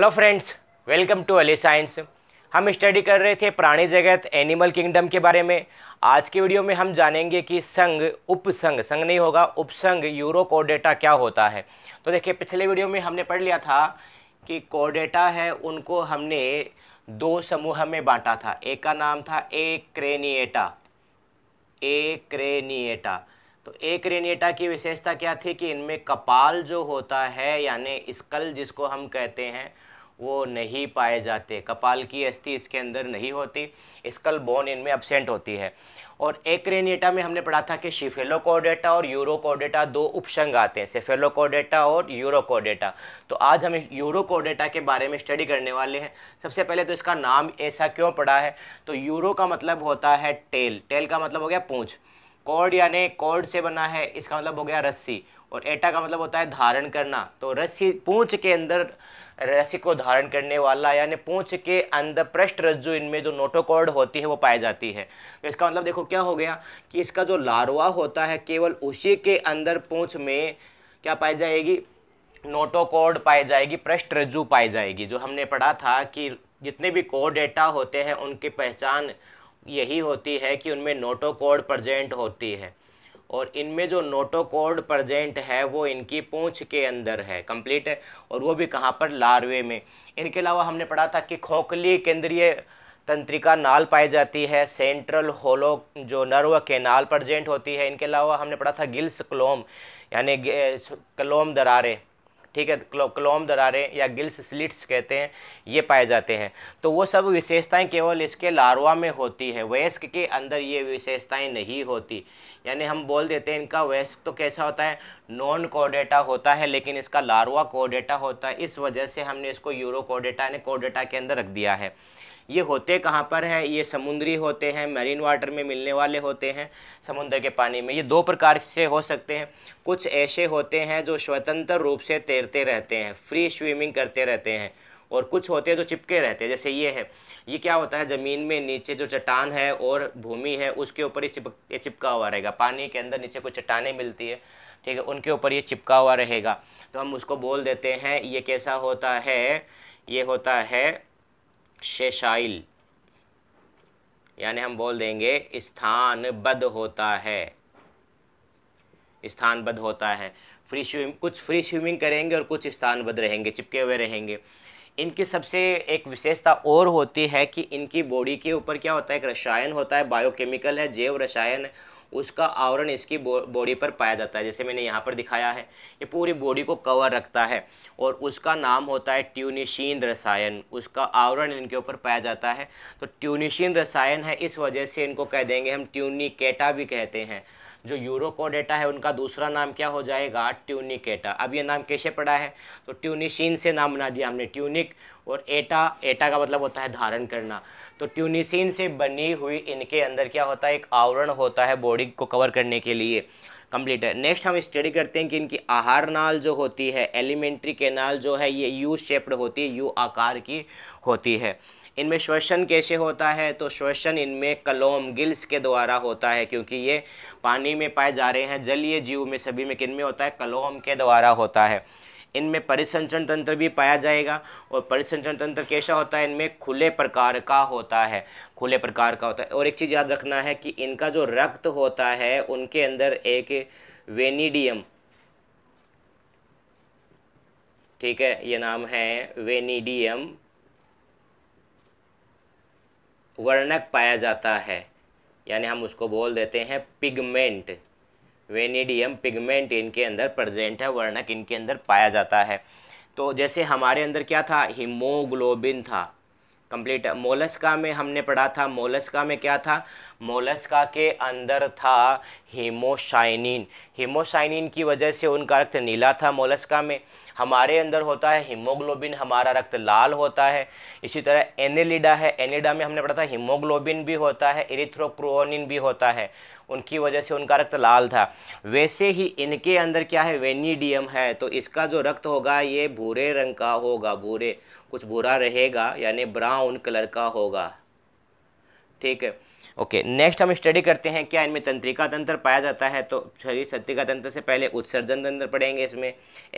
hello friends welcome to Ali science हम स्टडी कर रहे थे प्राणी जगत एनिमल किंगडम के बारे में आज के वीडियो में हम जानेंगे कि संघ उपसंघ संघ नहीं होगा उपसंघ यूरो कोडेटा क्या होता है तो देखिए पिछले वीडियो में हमने पढ़ लिया था कि कोडेटा है उनको हमने दो समूह में बांटा था एक का नाम था ए क्रेनिएटा ए क्रेनिएटा तो ए क्रेनिएटा की विशेषता क्या थी कि इनमें कपाल जो होता है यानी स्कल जिसको हम कहते हैं वो नहीं पाए जाते कपाल की अस्थि इसके अंदर नहीं होती स्कल बोन इनमें एबसेंट होती है और एक्रेनिएटा में हमने पढ़ा था कि शिफेलोकोडेटा और यूरोकोडेटा दो उपसंग आते हैं सेफेलोकोडेटा और यूरोकोडेटा तो आज हम यूरोकोडेटा के बारे में स्टडी करने वाले हैं सबसे पहले तो इसका नाम ऐसा क्यों पड़ा है तो यूरो का मतलब होता है टेल टेल का मतलब हो गया पूँछ कॉर्ड यानी कॉर्ड से बना है इसका मतलब हो गया रस्सी और एटा का मतलब होता है धारण करना तो रस्सी पूँछ के अंदर रस को धारण करने वाला यानी पूंछ के अंदर पृष्ठ रज्जु इनमें जो नोटोकॉर्ड होती है वो पाई जाती है तो इसका मतलब देखो क्या हो गया कि इसका जो लार्वा होता है केवल उसी के अंदर पूंछ में क्या पाई जाएगी नोटोकॉर्ड पाई जाएगी पृष्ठ रज्जु पाई जाएगी जो हमने पढ़ा था कि जितने भी डेटा होते हैं उनकी पहचान यही होती है कि उनमें नोटोकॉर्ड प्रजेंट होती है और इनमें जो नोटोकोड प्रजेंट है वो इनकी पूंछ के अंदर है कंप्लीट है और वो भी कहाँ पर लार्वे में इनके अलावा हमने पढ़ा था कि खोखली केंद्रीय तंत्रिका नाल पाई जाती है सेंट्रल होलो जो नर्व नाल प्रजेंट होती है इनके अलावा हमने पढ़ा था गिल्स क्लोम यानी क्लोम दरारे ठीक है क्लोम दरारें या गिल्स स्लिट्स कहते हैं ये पाए जाते हैं तो वो सब विशेषताएं केवल इसके लार्वा में होती है वयस्क के अंदर ये विशेषताएं नहीं होती यानी हम बोल देते हैं इनका वयस्क तो कैसा होता है नॉन कोडेटा होता है लेकिन इसका लार्वा कोडेटा होता है इस वजह से हमने इसको यूरो कोडेटा यानी कोडेटा के अंदर रख दिया है ये होते कहाँ पर हैं ये समुद्री होते हैं मरीन वाटर में मिलने वाले होते हैं समुद्र के पानी में ये दो प्रकार से हो सकते हैं कुछ ऐसे होते हैं जो स्वतंत्र रूप से तैरते रहते हैं फ्री स्विमिंग करते रहते हैं और कुछ होते हैं जो चिपके रहते हैं जैसे ये है ये क्या होता है ज़मीन में नीचे जो चट्टान है और भूमि है उसके ऊपर ही चिपक ये चिपका हुआ रहेगा पानी के अंदर नीचे कुछ चट्टाने मिलती है ठीक है उनके ऊपर ये चिपका हुआ रहेगा तो हम उसको बोल देते हैं ये कैसा होता है ये होता है शेषाइल यानी हम बोल देंगे स्थानबद्ध होता है बद होता है फ्री स्विम कुछ फ्री स्विमिंग करेंगे और कुछ स्थानबद्ध रहेंगे चिपके हुए रहेंगे इनकी सबसे एक विशेषता और होती है कि इनकी बॉडी के ऊपर क्या होता है एक रसायन होता है बायोकेमिकल है जैव रसायन है उसका आवरण इसकी बॉडी पर पाया जाता है जैसे मैंने यहाँ पर दिखाया है ये पूरी बॉडी को कवर रखता है और उसका नाम होता है ट्यूनिशीन रसायन उसका आवरण इनके ऊपर पाया जाता है तो ट्यूनिशीन रसायन है इस वजह से इनको कह देंगे हम ट्यूनिकेटा भी कहते हैं जो यूरोकोडेटा है उनका दूसरा नाम क्या हो जाएगा ट्यूनिकेटा अब ये नाम कैसे पड़ा है तो ट्यूनिशीन से नाम बना दिया हमने ट्यूनिक और एटा एटा का मतलब होता है धारण करना तो ट्यूनिसिन से बनी हुई इनके अंदर क्या होता है एक आवरण होता है बॉडी को कवर करने के लिए कंप्लीट है नेक्स्ट हम स्टडी करते हैं कि इनकी आहार नाल जो होती है एलिमेंट्री के नाल जो है ये यू शेप्ड होती है यू आकार की होती है इनमें श्वसन कैसे होता है तो श्वसन इनमें कलोम गिल्स के द्वारा होता है क्योंकि ये पानी में पाए जा रहे हैं जलीय जीव में सभी में किन में होता है कलोम के द्वारा होता है इनमें परिसंचरण तंत्र भी पाया जाएगा और परिसंचरण तंत्र कैसा होता है इनमें खुले प्रकार का होता है खुले प्रकार का होता है और एक चीज़ याद रखना है कि इनका जो रक्त होता है उनके अंदर एक वेनिडियम ठीक है ये नाम है वेनिडियम वर्णक पाया जाता है यानी हम उसको बोल देते हैं पिगमेंट वेनेडियम पिगमेंट इनके अंदर प्रजेंट है वर्णक इनके अंदर पाया जाता है तो जैसे हमारे अंदर क्या था हीमोग्लोबिन था कंप्लीट मोलस्का में हमने पढ़ा था मोलस्का में क्या था मोलस्का के अंदर था हीमोशाइनिन हीमोशाइनिन की वजह से उनका रक्त नीला था मोलस्का में हमारे अंदर होता है हीमोग्लोबिन हमारा रक्त लाल होता है इसी तरह एनेलिडा है एनेलिडा में हमने पढ़ा था हीमोग्लोबिन भी होता है एरिथ्रोक्रोनिन भी होता है उनकी वजह से उनका रक्त लाल था वैसे ही इनके अंदर क्या है वेनिडियम है तो इसका जो रक्त होगा ये भूरे रंग का होगा भूरे कुछ भूरा रहेगा यानी ब्राउन कलर का होगा ठीक है ओके नेक्स्ट हम स्टडी करते हैं क्या इनमें तंत्रिका तंत्र पाया जाता है तो शरीर तंत्रिका तंत्र से पहले उत्सर्जन तंत्र पढ़ेंगे इसमें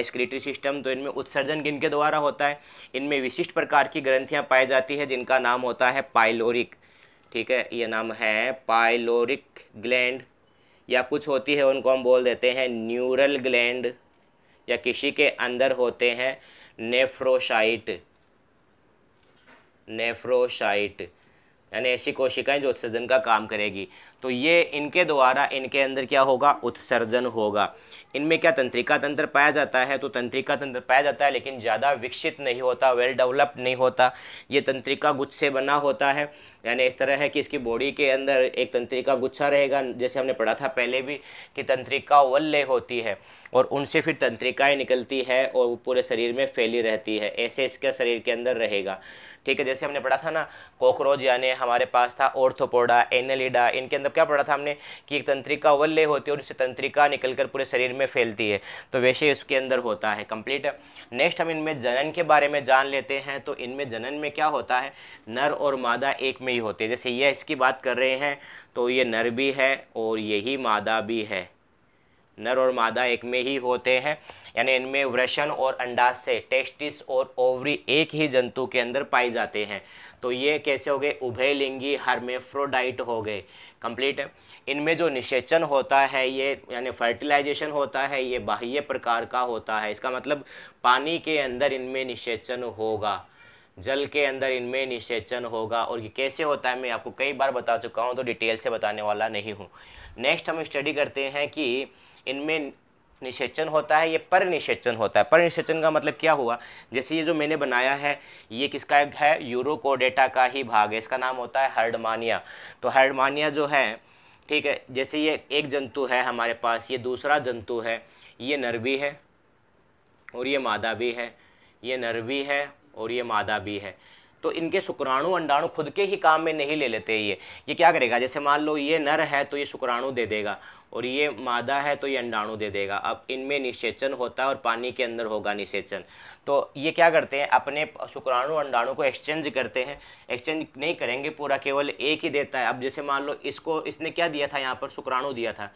एस्क्रिटरी सिस्टम तो इनमें उत्सर्जन किन के द्वारा होता है इनमें विशिष्ट प्रकार की ग्रंथियाँ पाई जाती है जिनका नाम होता है पाइलोरिक ठीक है ये नाम है पाइलोरिक ग्लैंड या कुछ होती है उनको हम बोल देते हैं न्यूरल ग्लैंड या किसी के अंदर होते हैं नेफ्रोशाइट नेफ्रोशाइट यानी ऐसी कोशिकाएं जो उत्सर्जन का काम करेगी तो ये इनके द्वारा इनके अंदर क्या होगा उत्सर्जन होगा इनमें क्या तंत्रिका तंत्र पाया जाता है तो तंत्रिका तंत्र पाया जाता है लेकिन ज़्यादा विकसित नहीं होता वेल डेवलप्ड नहीं होता ये तंत्रिका गुच्छ से बना होता है यानी इस तरह है कि इसकी बॉडी के अंदर एक तंत्रिका गुच्छा रहेगा जैसे हमने पढ़ा था पहले भी कि तंत्रिका वल्ले होती है और उनसे फिर तंत्रिकाएँ निकलती है और वो पूरे शरीर में फैली रहती है ऐसे इसके शरीर के अंदर रहेगा ठीक है जैसे हमने पढ़ा था ना कॉकरोच यानी हमारे पास था ओर्थोपोडा एनलिडा इनके अंदर मतलब क्या पढ़ा था हमने कि एक तंत्रिका ओवरले होती है और उससे तंत्रिका निकलकर पूरे शरीर में फैलती है तो वैसे उसके अंदर होता है कंप्लीट नेक्स्ट हम इनमें जनन के बारे में जान लेते हैं तो इनमें जनन में क्या होता है नर और मादा एक में ही होते हैं जैसे यह इसकी बात कर रहे हैं तो ये नर भी है और यही मादा भी है नर और मादा एक में ही होते हैं यानी इनमें वृषण और अंडाशय टेस्टिस और ओवरी एक ही जंतु के अंदर पाए जाते हैं तो ये कैसे हो गए उभयलिंगी हर्मेफ्रोडाइट हो गए कंप्लीट है इनमें जो निषेचन होता है ये यानी फर्टिलाइजेशन होता है ये बाह्य प्रकार का होता है इसका मतलब पानी के अंदर इनमें निषेचन होगा जल के अंदर इनमें निषेचन होगा और ये कैसे होता है मैं आपको कई बार बता चुका हूँ तो डिटेल से बताने वाला नहीं हूँ नेक्स्ट हम स्टडी करते हैं कि इनमें निषेचन होता है ये पर निषेचन होता है पर निषेचन का मतलब क्या हुआ जैसे ये जो मैंने बनाया है ये किसका है यूरोकोडेटा का ही भाग है इसका नाम होता है हर्डमानिया तो हर्डमानिया जो है ठीक है जैसे ये एक जंतु है हमारे पास ये दूसरा जंतु है ये नर भी है और ये मादा भी है ये नर भी है और ये मादा भी है तो इनके शुक्राणु अंडाणु खुद के ही काम में नहीं ले लेते ये ये क्या करेगा जैसे मान लो ये नर है तो ये शुक्राणु दे देगा और ये मादा है तो ये अंडाणु दे देगा अब इनमें निषेचन होता है और पानी के अंदर होगा निषेचन तो ये क्या करते हैं अपने शुक्राणु अंडाणु को एक्सचेंज करते हैं एक्सचेंज नहीं करेंगे पूरा केवल एक ही देता है अब जैसे मान लो इसको इसने क्या दिया था यहाँ पर शुक्राणु दिया था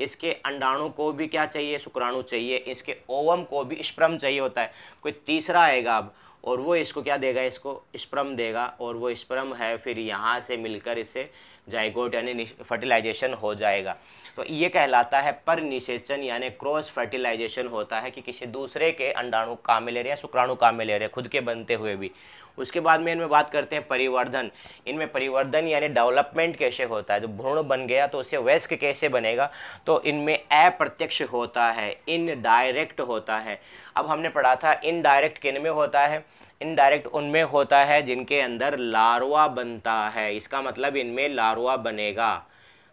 इसके अंडाणु को भी क्या चाहिए शुक्राणु चाहिए इसके ओवम को भी स्प्रम चाहिए होता है कोई तीसरा आएगा अब और वो इसको क्या देगा इसको स्प्रम देगा और वो स्प्रम है फिर यहाँ से मिलकर इसे जाइगोट यानी फर्टिलाइजेशन हो जाएगा तो ये कहलाता है पर निषेचन यानी क्रॉस फर्टिलाइजेशन होता है कि किसी दूसरे के अंडाणु काम ले रहे या शुक्राणु काम ले रहे खुद के बनते हुए भी उसके बाद में इनमें बात करते हैं परिवर्धन इनमें परिवर्धन यानी डेवलपमेंट कैसे होता है जो भ्रूण बन गया तो उससे वैस्क कैसे बनेगा तो इनमें अप्रत्यक्ष होता है इनडायरेक्ट होता है अब हमने पढ़ा था इनडायरेक्ट किन में होता है इनडायरेक्ट उनमें होता है जिनके अंदर लारवा बनता है इसका मतलब इनमें लारवा बनेगा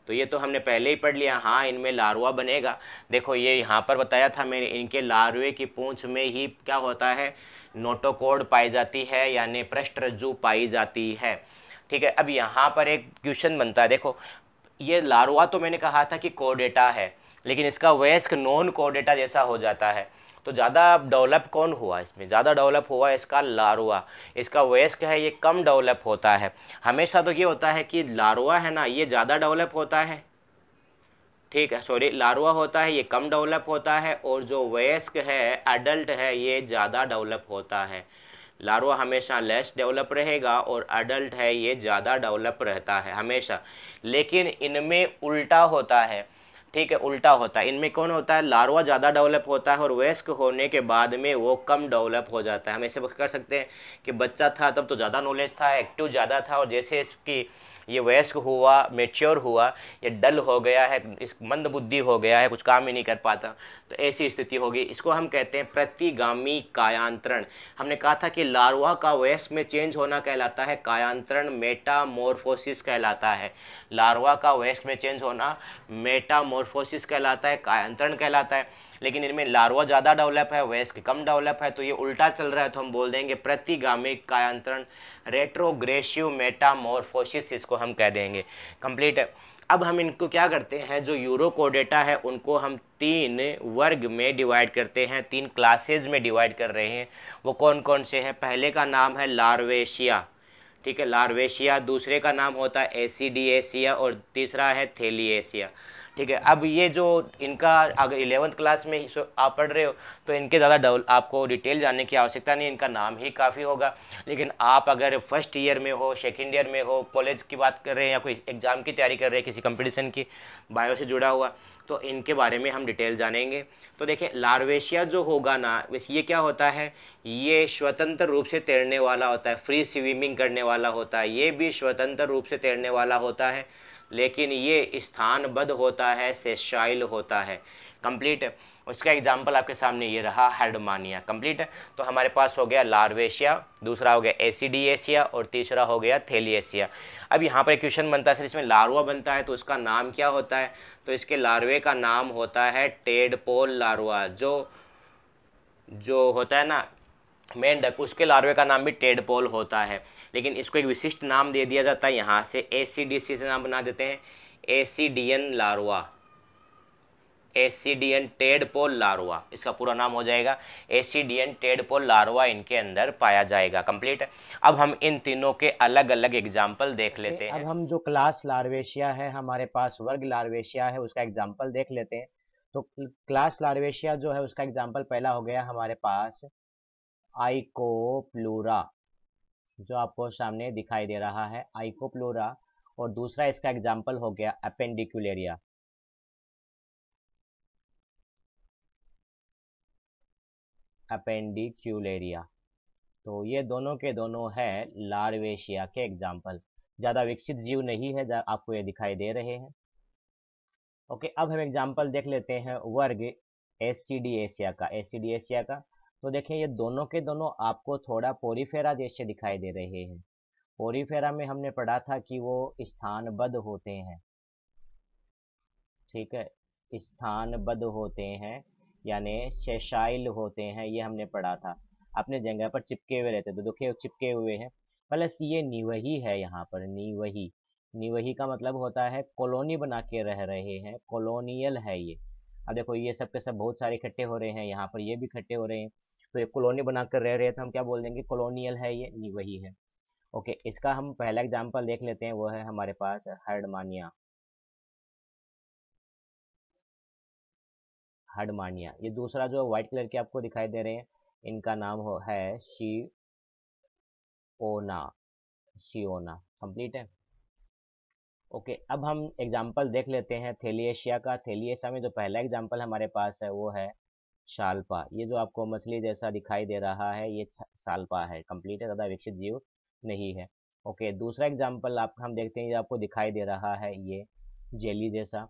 तो ये तो हमने पहले ही पढ़ लिया हाँ इनमें लारुआ बनेगा देखो ये यहाँ पर बताया था मैंने इनके लारुए की पूंछ में ही क्या होता है नोटोकोड पाई जाती है यानी रज्जु पाई जाती है ठीक है अब यहाँ पर एक क्वेश्चन बनता है देखो ये लारुआ तो मैंने कहा था कि कोडेटा है लेकिन इसका वयस्क नॉन कोडेटा जैसा हो जाता है तो ज़्यादा डेवलप कौन हुआ इसमें ज़्यादा डेवलप हुआ इसका लारुआ इसका वयस्क है ये कम डेवलप होता है हमेशा तो ये होता है कि लारुआ है ना ये ज़्यादा डेवलप होता है ठीक है सॉरी लारुआ होता है ये कम डेवलप होता है और जो वयस्क है एडल्ट है ये ज़्यादा डेवलप होता है लारुआ हमेशा लेस डेवलप रहेगा और एडल्ट है ये ज़्यादा डेवलप रहता है हमेशा लेकिन इनमें उल्टा होता है ठीक है उल्टा होता है इनमें कौन होता है लार्वा ज़्यादा डेवलप होता है और वयस्क होने के बाद में वो कम डेवलप हो जाता है हम ऐसे कर सकते हैं कि बच्चा था तब तो ज़्यादा नॉलेज था एक्टिव ज़्यादा था और जैसे इसकी ये वयस्क हुआ मेच्योर हुआ ये डल हो गया है इस मंद बुद्धि हो गया है कुछ काम ही नहीं कर पाता तो ऐसी स्थिति होगी इसको हम कहते हैं प्रतिगामी कायांतरण हमने कहा था कि लार्वा का वयस्क में चेंज होना कहलाता है कायांतरण मेटामोरफोसिस कहलाता है लार्वा का वयस्क में चेंज होना मेटामोरफोसिस कहलाता है कायांतरण कहलाता है लेकिन इनमें लार्वा ज़्यादा डेवलप है वेस्क कम डेवलप है तो ये उल्टा चल रहा है तो हम बोल देंगे प्रतिगामी कायांतरण रेट्रोग्रेसिव मेटामोरफोसिस इसको हम कह देंगे कंप्लीट है अब हम इनको क्या करते हैं जो यूरो कोडेटा है उनको हम तीन वर्ग में डिवाइड करते हैं तीन क्लासेज में डिवाइड कर रहे हैं वो कौन कौन से हैं पहले का नाम है लार्वेशिया ठीक है लार्वेशिया दूसरे का नाम होता है एशिया और तीसरा है एशिया ठीक है अब ये जो इनका अगर इलेवंथ क्लास में आप पढ़ रहे हो तो इनके ज़्यादा डबल आपको डिटेल जानने की आवश्यकता नहीं इनका नाम ही काफ़ी होगा लेकिन आप अगर फर्स्ट ईयर में हो सेकेंड ईयर में हो कॉलेज की बात कर रहे हैं या कोई एग्ज़ाम की तैयारी कर रहे हैं किसी कंपटीशन की बायो से जुड़ा हुआ तो इनके बारे में हम डिटेल जानेंगे तो देखें लार्वेशिया जो होगा ना वैसे ये क्या होता है ये स्वतंत्र रूप से तैरने वाला होता है फ्री स्विमिंग करने वाला होता है ये भी स्वतंत्र रूप से तैरने वाला होता है लेकिन ये स्थानबद्ध होता है सेशाइल होता है कंप्लीट उसका एग्जाम्पल आपके सामने ये रहा हेडमानिया कंप्लीट तो हमारे पास हो गया लार्वेशिया दूसरा हो गया एसीडीएशिया और तीसरा हो गया थेलिएशिया अब यहाँ पर क्वेश्चन बनता है सर इसमें लारवा बनता है तो उसका नाम क्या होता है तो इसके लार्वे का नाम होता है टेडपोल लारवा जो जो होता है ना मेंढक उसके लार्वे का नाम भी टेडपोल होता है लेकिन इसको एक विशिष्ट नाम दे दिया जाता है यहाँ से ए सी डी सी से नाम बना देते हैं ascidian larva an tadpole larva इसका पूरा नाम हो जाएगा एसीडियन टेडपोल लारुआ इनके अंदर पाया जाएगा कंप्लीट अब हम इन तीनों के अलग अलग एग्जाम्पल देख लेते हैं अब हम जो क्लास लार्वेशिया है हमारे पास वर्ग लार्वेशिया है उसका एग्जाम्पल देख लेते हैं तो क्लास लार्वेशिया जो है उसका एग्जाम्पल पहला हो गया हमारे पास आइकोप्लोरा जो आपको सामने दिखाई दे रहा है आइकोप्लूरा और दूसरा इसका एग्जाम्पल हो गया अपेंडिकुलेरिया अपेंडिक्यूलेरिया तो ये दोनों के दोनों है लार्वेशिया के एग्जाम्पल ज़्यादा विकसित जीव नहीं है आपको ये दिखाई दे रहे हैं ओके अब हम एग्जाम्पल देख लेते हैं वर्ग एशिया का एशिया का तो देखिए ये दोनों के दोनों आपको थोड़ा पोरीफेरा जैसे दिखाई दे रहे हैं पोरीफेरा में हमने पढ़ा था कि वो स्थानबद्ध होते हैं ठीक है स्थानबद्ध होते हैं यानी शेषाइल होते हैं ये हमने पढ़ा था अपने जगह पर चिपके हुए रहते तो दुखे चिपके हुए हैं प्लस ये निवही है यहाँ पर निवही निवही का मतलब होता है कॉलोनी बना के रह रहे हैं कॉलोनियल है ये अब देखो ये सब के सब बहुत सारे इकट्ठे हो रहे हैं यहाँ पर ये भी इकट्ठे हो रहे हैं तो ये कॉलोनी बनाकर रह रहे हैं तो हम क्या बोल देंगे कॉलोनियल है ये नहीं वही है ओके इसका हम पहला एग्जाम्पल देख लेते हैं वो है हमारे पास हर्डमानिया हडमानिया ये दूसरा जो व्हाइट कलर के आपको दिखाई दे रहे हैं इनका नाम हो है शी ओना शिओना कंप्लीट है ओके okay, अब हम एग्जाम्पल देख लेते हैं थेलिएशिया का थेलिएशिया में जो पहला एग्जाम्पल हमारे पास है वो है शालपा ये जो आपको मछली जैसा दिखाई दे रहा है ये शालपा है कम्प्लीट है ज़्यादा विकसित जीव नहीं है ओके okay, दूसरा एग्जाम्पल आप हम देखते हैं ये आपको दिखाई दे रहा है ये जेली जैसा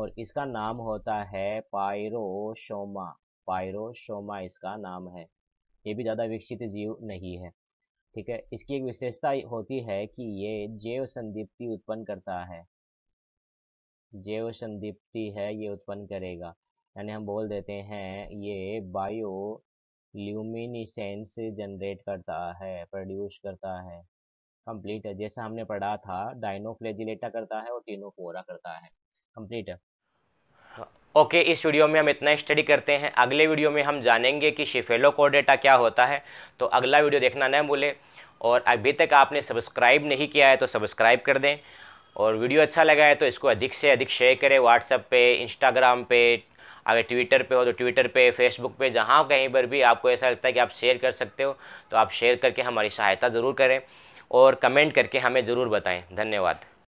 और इसका नाम होता है पायरोशोमा पायरोशोमा इसका नाम है ये भी ज़्यादा विकसित जीव नहीं है ठीक है इसकी एक विशेषता होती है कि ये जैव संदीप्ति उत्पन्न करता है जैव संदीप्ति है ये उत्पन्न करेगा यानी हम बोल देते हैं ये बायो ल्यूमिनिसेंस जनरेट करता है प्रोड्यूस करता है कंप्लीट है जैसा हमने पढ़ा था डाइनोफ्लेजिलेटा करता है और टीनोफोरा करता है कंप्लीट है ओके okay, इस वीडियो में हम इतना स्टडी करते हैं अगले वीडियो में हम जानेंगे कि शिफेलो कोडेटा क्या होता है तो अगला वीडियो देखना न भूलें और अभी तक आपने सब्सक्राइब नहीं किया है तो सब्सक्राइब कर दें और वीडियो अच्छा लगा है तो इसको अधिक से अधिक शेयर करें व्हाट्सएप पे इंस्टाग्राम पे अगर ट्विटर पे हो तो ट्विटर पे फेसबुक पे जहाँ कहीं पर भी आपको ऐसा लगता है कि आप शेयर कर सकते हो तो आप शेयर करके हमारी सहायता ज़रूर करें और कमेंट करके हमें ज़रूर बताएं धन्यवाद